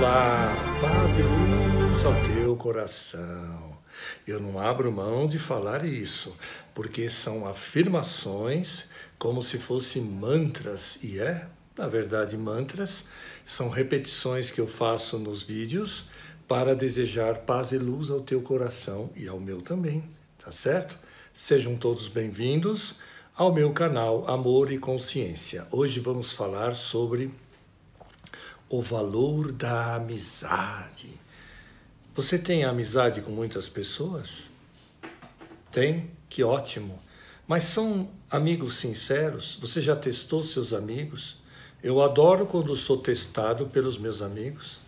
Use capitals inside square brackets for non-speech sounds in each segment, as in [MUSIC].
Olá, paz e luz ao teu coração. Eu não abro mão de falar isso, porque são afirmações como se fossem mantras, e é, na verdade, mantras são repetições que eu faço nos vídeos para desejar paz e luz ao teu coração e ao meu também, tá certo? Sejam todos bem-vindos ao meu canal Amor e Consciência. Hoje vamos falar sobre o valor da amizade. Você tem amizade com muitas pessoas? Tem? Que ótimo! Mas são amigos sinceros? Você já testou seus amigos? Eu adoro quando sou testado pelos meus amigos.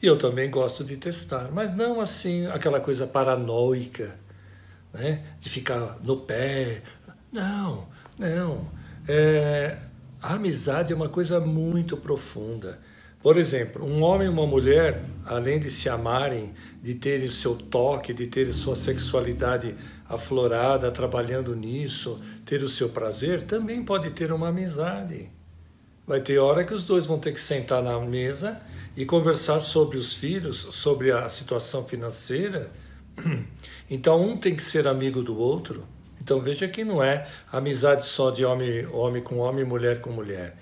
E eu também gosto de testar, mas não assim aquela coisa paranoica, né? De ficar no pé. Não, não. É, a amizade é uma coisa muito profunda. Por exemplo, um homem e uma mulher, além de se amarem, de terem seu toque, de terem sua sexualidade aflorada, trabalhando nisso, ter o seu prazer, também pode ter uma amizade. Vai ter hora que os dois vão ter que sentar na mesa e conversar sobre os filhos, sobre a situação financeira. [CLEARS THROAT] Então, um tem que ser amigo do outro. Então veja que não é amizade só de homem, homem com homem, mulher com mulher.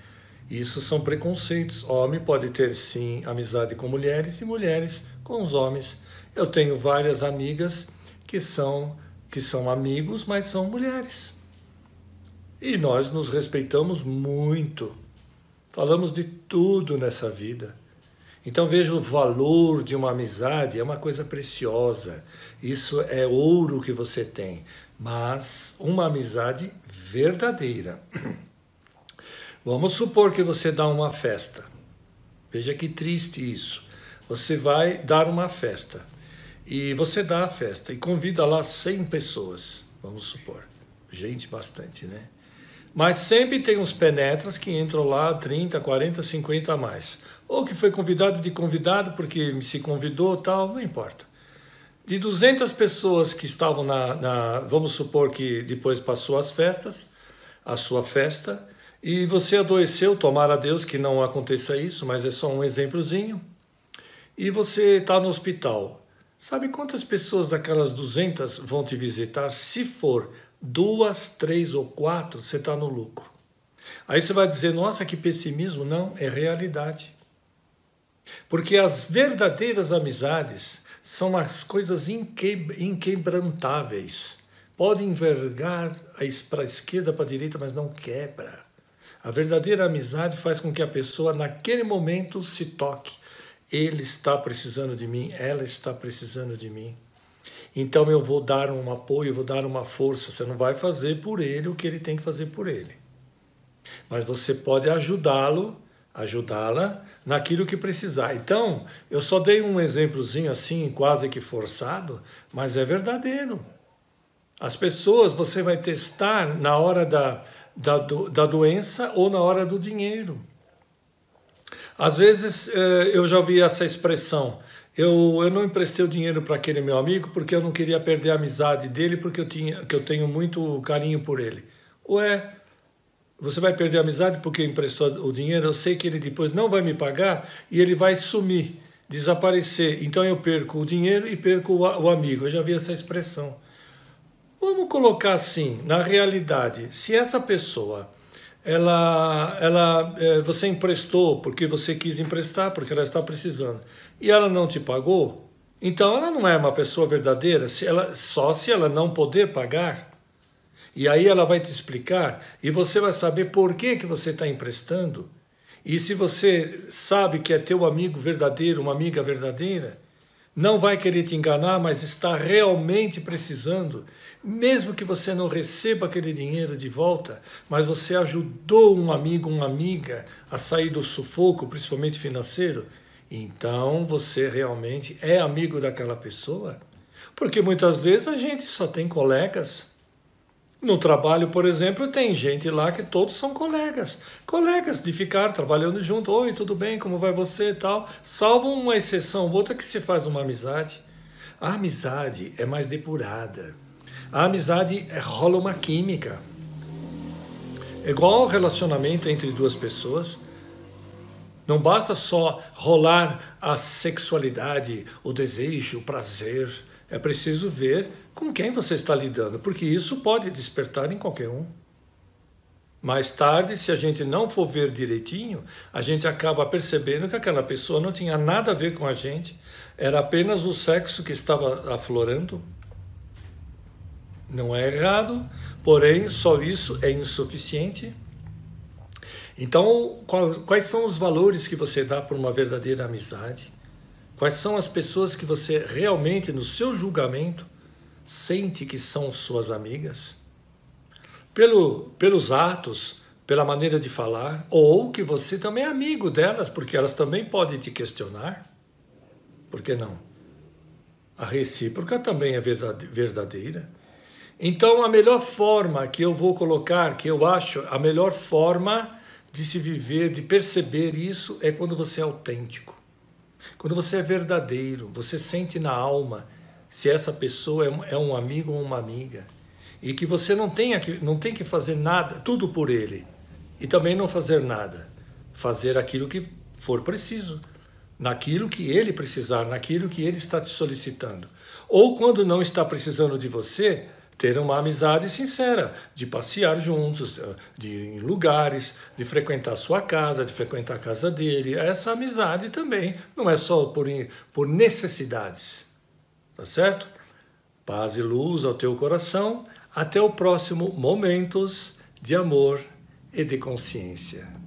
Isso são preconceitos. Homem pode ter sim amizade com mulheres e mulheres com os homens. Eu tenho várias amigas que são que são amigos, mas são mulheres. E nós nos respeitamos muito. Falamos de tudo nessa vida. Então veja o valor de uma amizade, é uma coisa preciosa. Isso é ouro que você tem mas uma amizade verdadeira. Vamos supor que você dá uma festa. Veja que triste isso. Você vai dar uma festa. E você dá a festa e convida lá 100 pessoas, vamos supor. Gente bastante, né? Mas sempre tem uns penetras que entram lá 30, 40, 50 a mais. Ou que foi convidado de convidado porque se convidou, tal, não importa. De 200 pessoas que estavam na, na, Vamos supor que depois passou as festas, a sua festa, e você adoeceu, tomara Deus que não aconteça isso, mas é só um exemplozinho, e você está no hospital. Sabe quantas pessoas daquelas 200 vão te visitar? Se for duas, três ou quatro, você está no lucro. Aí você vai dizer, nossa, que pessimismo. Não, é realidade. Porque as verdadeiras amizades são as coisas inque, inquebrantáveis. Pode envergar para a esquerda, para a direita, mas não quebra. A verdadeira amizade faz com que a pessoa, naquele momento, se toque. Ele está precisando de mim, ela está precisando de mim. Então eu vou dar um apoio, vou dar uma força. Você não vai fazer por ele o que ele tem que fazer por ele. Mas você pode ajudá-lo, ajudá-la naquilo que precisar. Então, eu só dei um exemplozinho assim, quase que forçado, mas é verdadeiro. As pessoas você vai testar na hora da, da, do, da doença ou na hora do dinheiro. Às vezes eh, eu já ouvi essa expressão. Eu, eu não emprestei o dinheiro para aquele meu amigo porque eu não queria perder a amizade dele, porque eu, tinha, que eu tenho muito carinho por ele. Ué, você vai perder a amizade porque emprestou o dinheiro, eu sei que ele depois não vai me pagar e ele vai sumir, desaparecer. Então eu perco o dinheiro e perco o amigo. Eu já vi essa expressão. Vamos colocar assim, na realidade, se essa pessoa ela, ela, é, você emprestou porque você quis emprestar, porque ela está precisando, e ela não te pagou, então ela não é uma pessoa verdadeira, se ela, só se ela não poder pagar. E aí ela vai te explicar e você vai saber por que, que você está emprestando. E se você sabe que é teu amigo verdadeiro, uma amiga verdadeira, não vai querer te enganar, mas está realmente precisando, mesmo que você não receba aquele dinheiro de volta, mas você ajudou um amigo, uma amiga a sair do sufoco, principalmente financeiro, então você realmente é amigo daquela pessoa. Porque muitas vezes a gente só tem colegas no trabalho, por exemplo, tem gente lá que todos são colegas. Colegas de ficar trabalhando junto. Oi, tudo bem? Como vai você? tal. Salvo uma exceção outra que se faz uma amizade. A amizade é mais depurada. A amizade é, rola uma química. É igual ao relacionamento entre duas pessoas. Não basta só rolar a sexualidade, o desejo, o prazer. É preciso ver com quem você está lidando, porque isso pode despertar em qualquer um. Mais tarde, se a gente não for ver direitinho, a gente acaba percebendo que aquela pessoa não tinha nada a ver com a gente, era apenas o sexo que estava aflorando. Não é errado, porém só isso é insuficiente. Então, quais são os valores que você dá para uma verdadeira amizade? Quais são as pessoas que você realmente, no seu julgamento, sente que são suas amigas? Pelo, pelos atos, pela maneira de falar, ou que você também é amigo delas, porque elas também podem te questionar? Por que não? A recíproca também é verdadeira. Então, a melhor forma que eu vou colocar, que eu acho a melhor forma de se viver, de perceber isso, é quando você é autêntico. Quando você é verdadeiro, você sente na alma se essa pessoa é, é um amigo ou uma amiga. E que você não, tenha que, não tem que fazer nada, tudo por ele. E também não fazer nada. Fazer aquilo que for preciso, naquilo que ele precisar, naquilo que ele está te solicitando. Ou quando não está precisando de você, ter uma amizade sincera, de passear juntos, eh, de ir em lugares, de frequentar sua casa, de frequentar a casa dele. Essa amizade também não é só por, por necessidades. Tá certo? Paz e luz ao teu coração. Até o próximo Momentos de Amor e de Consciência.